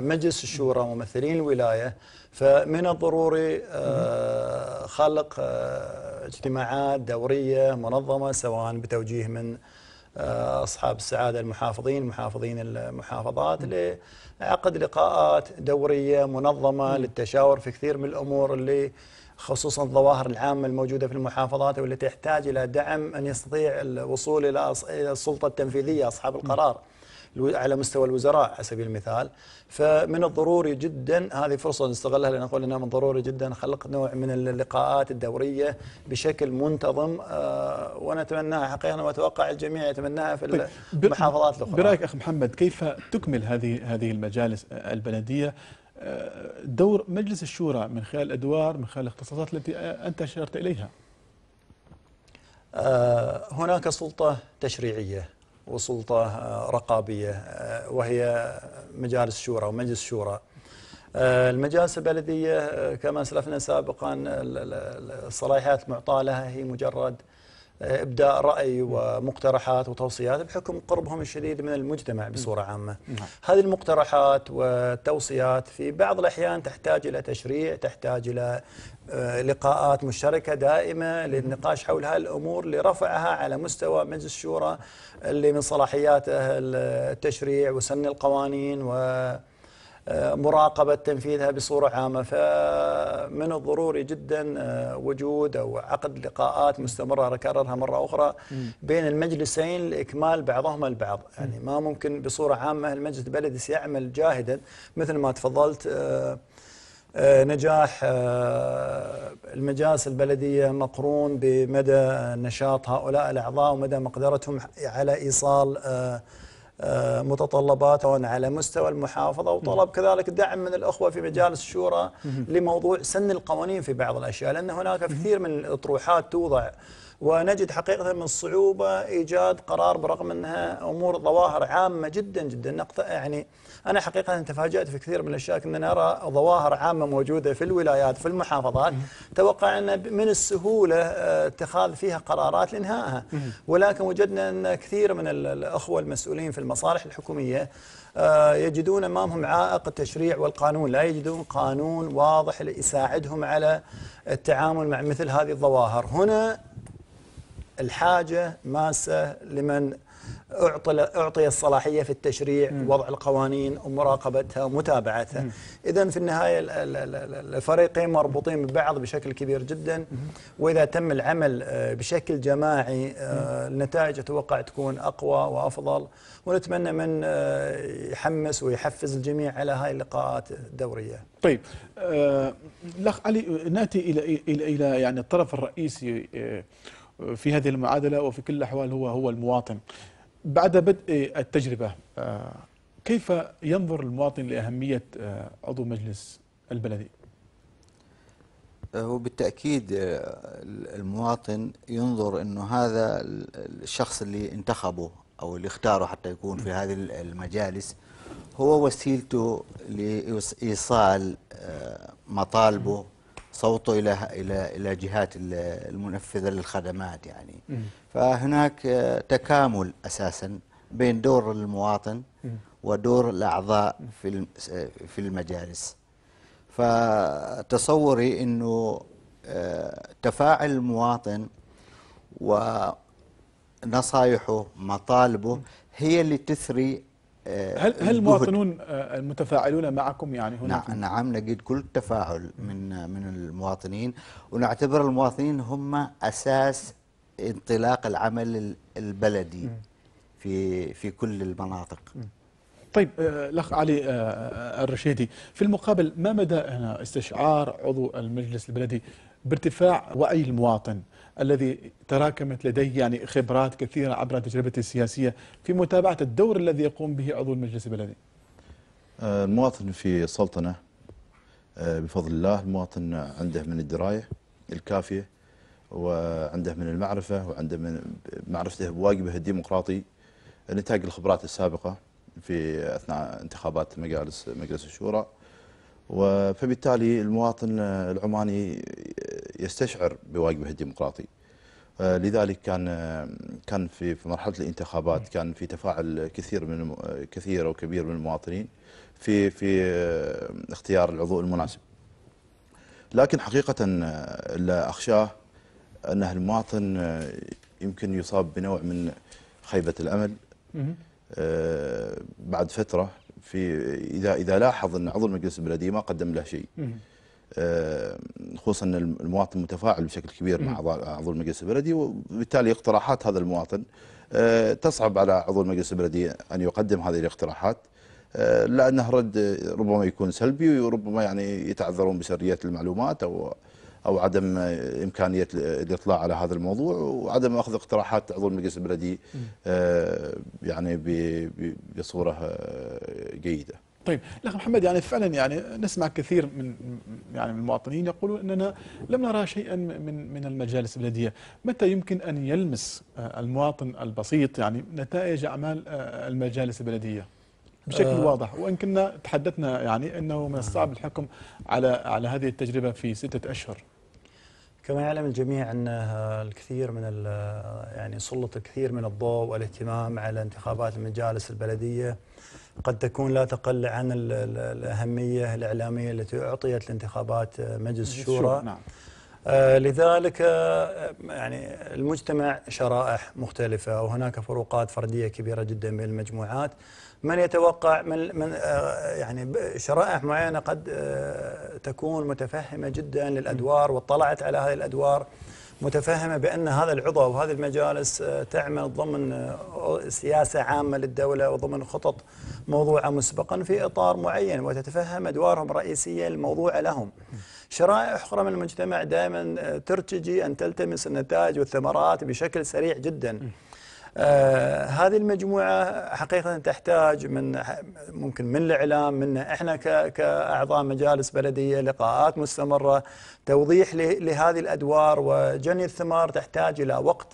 مجلس الشورى ممثلين الولاية فمن الضروري خلق اجتماعات دورية منظمة سواء بتوجيه من آه، أصحاب السعادة المحافظين محافظين المحافظات لعقد لقاءات دورية منظمة للتشاور في كثير من الأمور اللي خصوصا الظواهر العامة الموجودة في المحافظات والتي تحتاج إلى دعم أن يستطيع الوصول إلى السلطة التنفيذية أصحاب القرار على مستوى الوزراء على سبيل المثال فمن الضروري جدا هذه فرصة نستغلها لنقول أنها من ضروري جدا خلق نوع من اللقاءات الدورية بشكل منتظم آه، ونتمناها حقيقة وأتوقع الجميع يتمناها طيب، في المحافظات الأخرى برأيك أخ محمد كيف تكمل هذه هذه المجالس آه، البلدية آه، دور مجلس الشورى من خلال الأدوار من خلال الاختصاصات التي أنت أشرت إليها هناك سلطة تشريعية وسلطة آه، رقابية آه، وهي مجالس شورى ومجلس شورى آه، المجالس البلدية كما أسلفنا سابقا الصلاحيات المعطاة لها هي مجرد ابداء راي ومقترحات وتوصيات بحكم قربهم الشديد من المجتمع بصوره نعم. عامه. نعم. هذه المقترحات والتوصيات في بعض الاحيان تحتاج الى تشريع، تحتاج الى آه، لقاءات مشتركه دائمه للنقاش حول هذه الامور لرفعها على مستوى مجلس الشورى اللي من صلاحياته التشريع وسن القوانين و مراقبة تنفيذها بصورة عامة فمن الضروري جدا آه، وجود أو عقد لقاءات مستمرة أكررها مرة أخرى بين المجلسين لإكمال بعضهما البعض يعني ما ممكن بصورة عامة المجلس البلدي سيعمل جاهدا مثل ما تفضلت آه، آه، نجاح آه، المجالس البلدية مقرون بمدى نشاط هؤلاء الأعضاء ومدى مقدرتهم على إيصال آه، متطلبات على مستوى المحافظة وطلب كذلك دعم من الأخوة في مجالس الشورى لموضوع سن القوانين في بعض الأشياء لأن هناك كثير من الأطروحات توضع ونجد حقيقة من الصعوبة إيجاد قرار برغم أنها أمور ظواهر عامة جدا جدا يعني أنا حقيقة تفاجأت في كثير من الأشياء كنا نرى ظواهر عامة موجودة في الولايات في المحافظات توقع أن من السهولة آه، اتخاذ فيها قرارات لإنهائها ولكن وجدنا أن كثير من الأخوة المسؤولين في المصالح الحكومية آه، يجدون امامهم عائق التشريع والقانون، لا يجدون قانون واضح يساعدهم على التعامل مع مثل هذه الظواهر، هنا الحاجة ماسة لمن أعطي, أعطي الصلاحية في التشريع وضع القوانين ومراقبتها ومتابعتها إذا في النهاية الفريقين مربوطين ببعض بشكل كبير جدا وإذا تم العمل آه، بشكل جماعي آه، النتائج أتوقع تكون أقوى وأفضل ونتمنى من آه، يحمس ويحفز الجميع على هاي اللقاءات الدورية طيب الأخ علي نأتي إلى, إلى, إلى يعني الطرف الرئيسي في هذه المعادلة وفي كل الأحوال هو هو المواطن بعد بدء التجربة آه، كيف ينظر المواطن لأهمية آه، عضو مجلس البلدي؟ آه، هو بالتأكيد المواطن ينظر أنه هذا الشخص اللي انتخبه أو اللي اختاره حتى يكون في هذه المجالس هو وسيلته لإيصال مطالبه صوته الى الى الى جهات المنفذه للخدمات يعني فهناك تكامل اساسا بين دور المواطن ودور الاعضاء في في المجالس فتصوري انه آه، تفاعل المواطن ونصايحه مطالبه هي اللي تثري هل هل المواطنون آه، متفاعلون معكم يعني هنا نعم نجد كل التفاعل من من المواطنين ونعتبر المواطنين هم اساس انطلاق العمل البلدي في في كل المناطق طيب آه، الاخ علي آه، الرشيدي في المقابل ما مدى هنا استشعار عضو المجلس البلدي بارتفاع وعي المواطن الذي تراكمت لديه يعني خبرات كثيرة عبر تجربته السياسية في متابعة الدور الذي يقوم به عضو المجلس البلدي آه، المواطن في السلطنة آه، بفضل الله المواطن عنده من الدراية الكافية وعنده من المعرفة وعنده من معرفته بواجبه الديمقراطي نتاج الخبرات السابقة في أثناء انتخابات مجالس مجلس الشورى فبالتالي المواطن العماني يستشعر بواجبه الديمقراطي آه، لذلك كان كان في مرحله الانتخابات كان في تفاعل كثير من كثير وكبير من المواطنين في في آه، اختيار العضو المناسب لكن حقيقه آه، اللي اخشاه ان المواطن يمكن يصاب بنوع من خيبه الامل بعد فتره في اذا اذا لاحظ ان عضو المجلس البلدي ما قدم له شيء آه، خصوصا ان المواطن متفاعل بشكل كبير مع عضو المجلس البلدي وبالتالي اقتراحات هذا المواطن آه، تصعب على عضو المجلس البلدي ان يقدم هذه الاقتراحات آه، لانه رد ربما يكون سلبي وربما يعني يتعذرون بسريه المعلومات او او عدم امكانيه الاطلاع على هذا الموضوع وعدم اخذ اقتراحات عضو المجلس البلدي يعني بصوره جيده. طيب الاخ محمد يعني فعلا يعني نسمع كثير من يعني من المواطنين يقولون اننا لم نرى شيئا من من المجالس البلديه، متى يمكن ان يلمس المواطن البسيط يعني نتائج اعمال المجالس البلديه؟ بشكل آه واضح وان كنا تحدثنا يعني انه من آه. الصعب الحكم على على هذه التجربه في سته اشهر. كما يعلم الجميع ان الكثير من يعني سلط الكثير من الضوء والاهتمام على انتخابات المجالس البلديه قد تكون لا تقل عن الأهمية الإعلامية التي أعطيت لانتخابات مجلس الشورى نعم. آه لذلك آه يعني المجتمع شرائح مختلفة وهناك فروقات فردية كبيرة جدا بين المجموعات من يتوقع من من آه يعني شرائح معينة قد آه، تكون متفهمة جدا للأدوار واطلعت على هذه الأدوار متفهمة بأن هذا العضو وهذه المجالس آه، تعمل ضمن آه، سياسة عامة للدولة وضمن خطط موضوعة مسبقا في إطار معين وتتفهم أدوارهم الرئيسية الموضوعة لهم شرائح أخرى من المجتمع دائما آه، ترتجي أن تلتمس النتائج والثمرات بشكل سريع جدا آه هذه المجموعة حقيقة تحتاج من ممكن من الإعلام منا إحنا كأعضاء مجالس بلدية لقاءات مستمرة توضيح لهذه الأدوار وجني الثمار تحتاج إلى وقت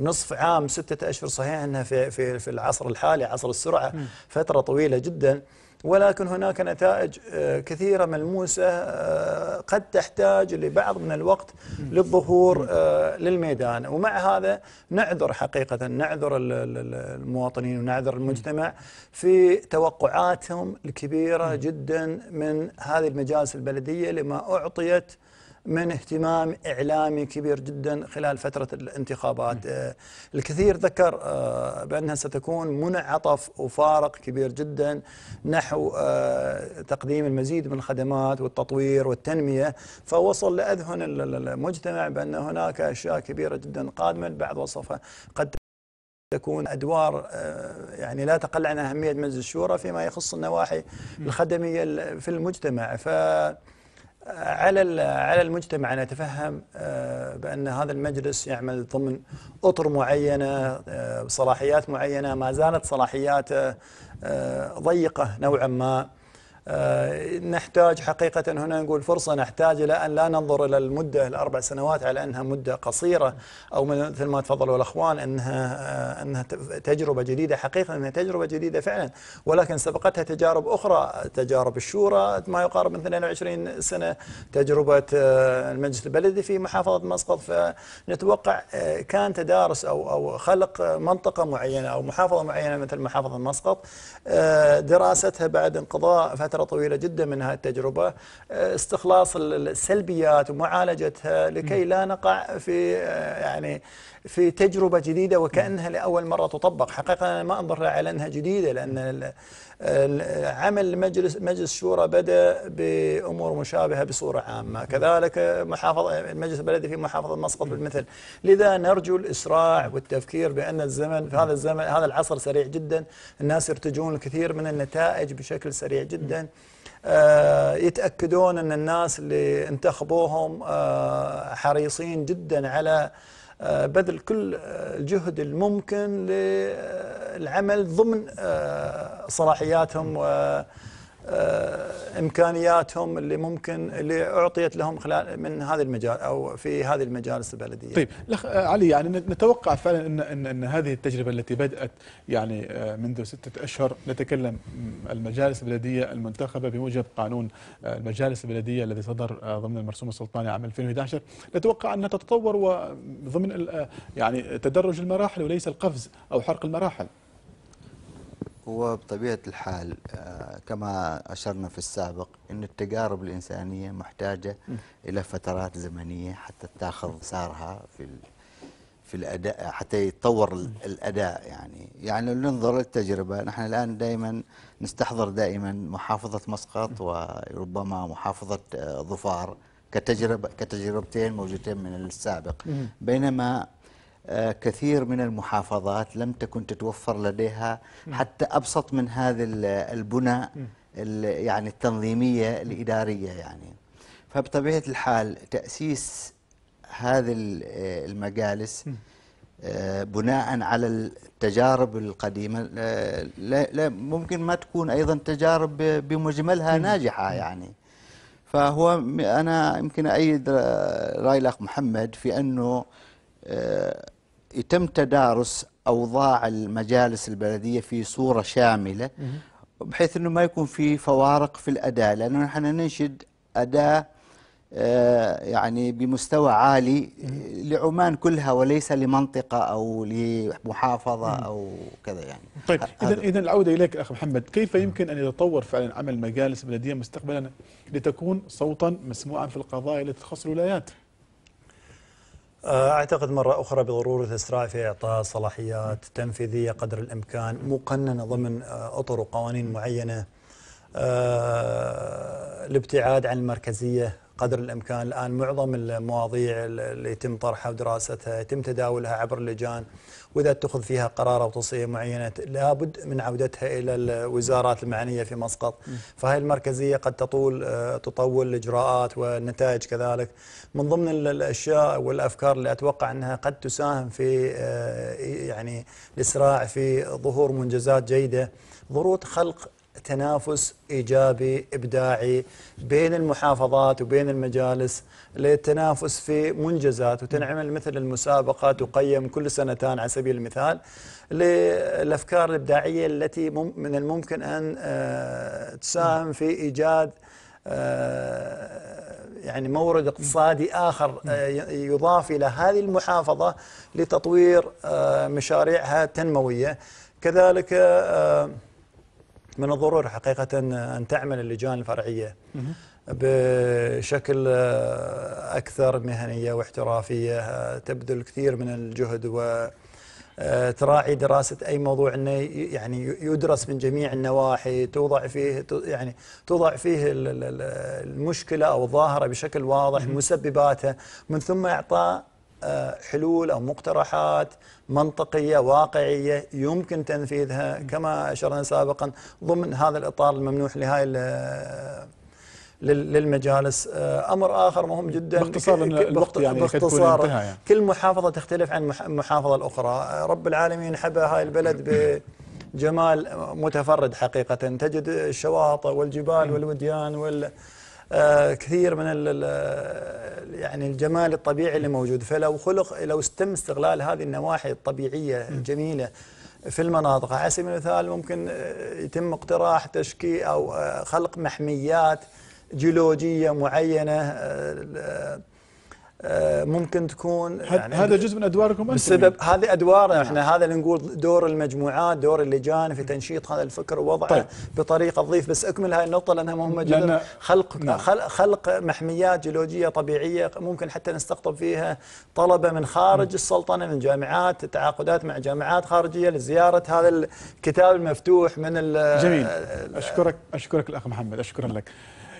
نصف عام ستة أشهر صحيح أنها في, في, في العصر الحالي عصر السرعة فترة طويلة جداً ولكن هناك نتائج آه، كثيرة ملموسة آه، قد تحتاج لبعض من الوقت للظهور آه، للميدان ومع هذا نعذر حقيقة نعذر المواطنين ونعذر المجتمع في توقعاتهم الكبيرة جدا من هذه المجالس البلدية لما أعطيت من اهتمام إعلامي كبير جدا خلال فترة الانتخابات آه، الكثير ذكر آه، بأنها ستكون منعطف وفارق كبير جدا نحو آه، تقديم المزيد من الخدمات والتطوير والتنمية فوصل لأذهن المجتمع بأن هناك أشياء كبيرة جدا قادمة البعض وصفها قد تكون ادوار يعني لا تقل عن اهميه مجلس الشورى فيما يخص النواحي الخدميه في المجتمع ف على على المجتمع ان يتفهم آه، بان هذا المجلس يعمل ضمن اطر معينه آه، صلاحيات معينه ما زالت صلاحياته آه، ضيقه نوعا ما آه، نحتاج حقيقة هنا نقول فرصة نحتاج إلى أن لا ننظر إلى المدة الأربع سنوات على أنها مدة قصيرة أو مثل ما تفضلوا الأخوان أنها آه، أنها تجربة جديدة حقيقة أنها تجربة جديدة فعلا ولكن سبقتها تجارب أخرى تجارب الشورى ما يقارب من 22 سنة تجربة آه، المجلس البلدي في محافظة مسقط فنتوقع كان تدارس أو أو خلق منطقة معينة أو محافظة معينة مثل محافظة مسقط دراستها بعد انقضاء فترة فترة طويلة جدا من هذه التجربة آه، استخلاص السلبيات ومعالجتها لكي لا نقع في آه، يعني في تجربة جديدة وكأنها نعم. لأول مرة تطبق حقيقة أنا ما أنظر لها على أنها جديدة لأن نعم. عمل مجلس مجلس شورى بدأ بأمور مشابهة بصورة عامة نعم. كذلك محافظة المجلس البلدي في محافظة مسقط بالمثل لذا نرجو الإسراع والتفكير بأن الزمن في هذا الزمن هذا العصر سريع جدا الناس يرتجون الكثير من النتائج بشكل سريع جدا آه، يتأكدون أن الناس اللي انتخبوهم آه، حريصين جدا على آه، بذل كل آه، الجهد الممكن للعمل ضمن آه، صلاحياتهم و آه، امكانياتهم اللي ممكن اللي اعطيت لهم خلال من هذا المجال او في هذه المجالس البلديه. طيب الاخ آه، علي يعني نتوقع فعلا ان ان ان هذه التجربه التي بدات يعني آه، منذ سته اشهر نتكلم المجالس البلديه المنتخبه بموجب قانون المجالس البلديه الذي صدر ضمن المرسوم السلطاني عام 2011 نتوقع انها تتطور وضمن يعني تدرج المراحل وليس القفز او حرق المراحل. هو بطبيعة الحال آه، كما أشرنا في السابق أن التجارب الإنسانية محتاجة إلى فترات زمنية حتى تأخذ سارها في في الأداء حتى يتطور الأداء يعني يعني ننظر للتجربة نحن الآن دائما نستحضر دائما محافظة مسقط وربما محافظة آه، ظفار كتجربة كتجربتين موجودتين من السابق بينما آه، كثير من المحافظات لم تكن تتوفر لديها حتى أبسط من هذه البنى يعني التنظيمية الإدارية يعني فبطبيعة الحال تأسيس هذه آه، المجالس آه، بناء على التجارب القديمة لا, لا ممكن ما تكون أيضا تجارب بمجملها ناجحة يعني فهو أنا يمكن أيد رأي الأخ محمد في أنه يتم تدارس أوضاع المجالس البلدية في صورة شاملة بحيث أنه ما يكون في فوارق في الأداء لأنه نحن ننشد اداء آه، يعني بمستوى عالي لعمان كلها وليس لمنطقة أو لمحافظة أو كذا يعني طيب إذا إذا العودة إليك أخ محمد كيف يمكن أن يتطور فعلا عمل مجالس بلدية مستقبلا لتكون صوتا مسموعا في القضايا التي تخص الولايات آه، أعتقد مرة أخرى بضرورة الإسراع في إعطاء صلاحيات تنفيذية قدر الإمكان مقننة ضمن آه، أطر وقوانين معينة آه، الابتعاد عن المركزية قدر الامكان الان معظم المواضيع اللي يتم طرحها ودراستها يتم تداولها عبر اللجان واذا اتخذ فيها قرار او توصيه معينه لابد من عودتها الى الوزارات المعنيه في مسقط فهي المركزيه قد تطول آه، تطول الاجراءات والنتائج كذلك من ضمن الاشياء والافكار اللي اتوقع انها قد تساهم في آه، يعني الاسراع في ظهور منجزات جيده ضروره خلق تنافس إيجابي إبداعي بين المحافظات وبين المجالس للتنافس في منجزات وتنعمل مثل المسابقة تقيم كل سنتان على سبيل المثال للأفكار الإبداعية التي من الممكن أن آه، تساهم في إيجاد آه، يعني مورد اقتصادي آخر آه، يضاف إلى هذه المحافظة لتطوير مشاريعها التنموية كذلك من الضروري حقيقة أن تعمل اللجان الفرعية بشكل أكثر مهنية واحترافية تبذل كثير من الجهد و آه، تراعي دراسة أي موضوع أنه يعني يدرس من جميع النواحي توضع فيه يعني توضع فيه المشكلة أو الظاهرة بشكل واضح مسبباتها من ثم إعطاء آه، حلول أو مقترحات منطقية واقعية يمكن تنفيذها كما أشرنا سابقا ضمن هذا الإطار الممنوح لهاي للمجالس آه، امر اخر مهم جدا باختصار الوقت يعني باختصار يعني. كل محافظه تختلف عن المحافظه الاخرى آه، رب العالمين حبى هاي البلد بجمال متفرد حقيقه تجد الشواطئ والجبال والوديان وال آه، كثير من يعني الجمال الطبيعي اللي موجود فلو خلق لو تم استغلال هذه النواحي الطبيعيه الجميله في المناطق على سبيل المثال ممكن آه، يتم اقتراح تشكيل او آه، خلق محميات جيولوجيه معينه آه، ممكن تكون يعني هذا جزء من ادواركم انتم بسبب هذه ادوارنا نعم. احنا هذا اللي نقول دور المجموعات دور اللجان في تنشيط هذا الفكر ووضعه طيب. بطريقه تضيف بس اكمل هاي النقطه لانها مهمه جدا خلق نعم. خلق محميات جيولوجيه طبيعيه ممكن حتى نستقطب فيها طلبه من خارج م. السلطنه من جامعات تعاقدات مع جامعات خارجيه لزياره هذا الكتاب المفتوح من جميل اشكرك اشكرك الاخ محمد اشكرا لك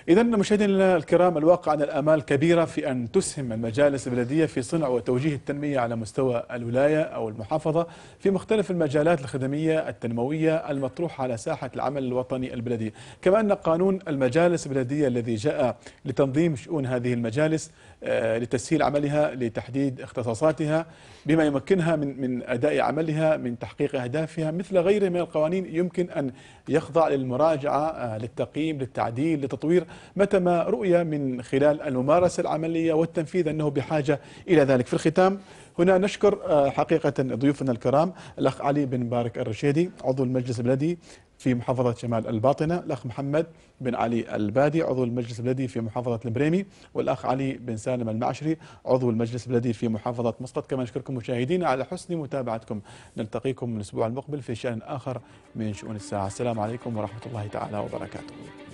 إذا مشاهدينا الكرام الواقع أن الآمال كبيرة في أن تسهم المجالس البلدية في صنع وتوجيه التنمية على مستوى الولاية أو المحافظة في مختلف المجالات الخدمية التنموية المطروحة على ساحة العمل الوطني البلدي كما أن قانون المجالس البلدية الذي جاء لتنظيم شؤون هذه المجالس آه، لتسهيل عملها لتحديد اختصاصاتها بما يمكنها من من اداء عملها من تحقيق اهدافها مثل غيره من القوانين يمكن ان يخضع للمراجعه آه، للتقييم للتعديل لتطوير متى ما رؤي من خلال الممارسه العمليه والتنفيذ انه بحاجه الى ذلك في الختام هنا نشكر آه، حقيقة ضيوفنا الكرام الأخ علي بن مبارك الرشيدي عضو المجلس البلدي في محافظة شمال الباطنة الأخ محمد بن علي البادي عضو المجلس البلدي في محافظة البريمي والأخ علي بن سالم المعشري عضو المجلس البلدي في محافظة مسقط كما نشكركم مشاهدينا على حسن متابعتكم نلتقيكم من الأسبوع المقبل في شأن آخر من شؤون الساعة السلام عليكم ورحمة الله تعالى وبركاته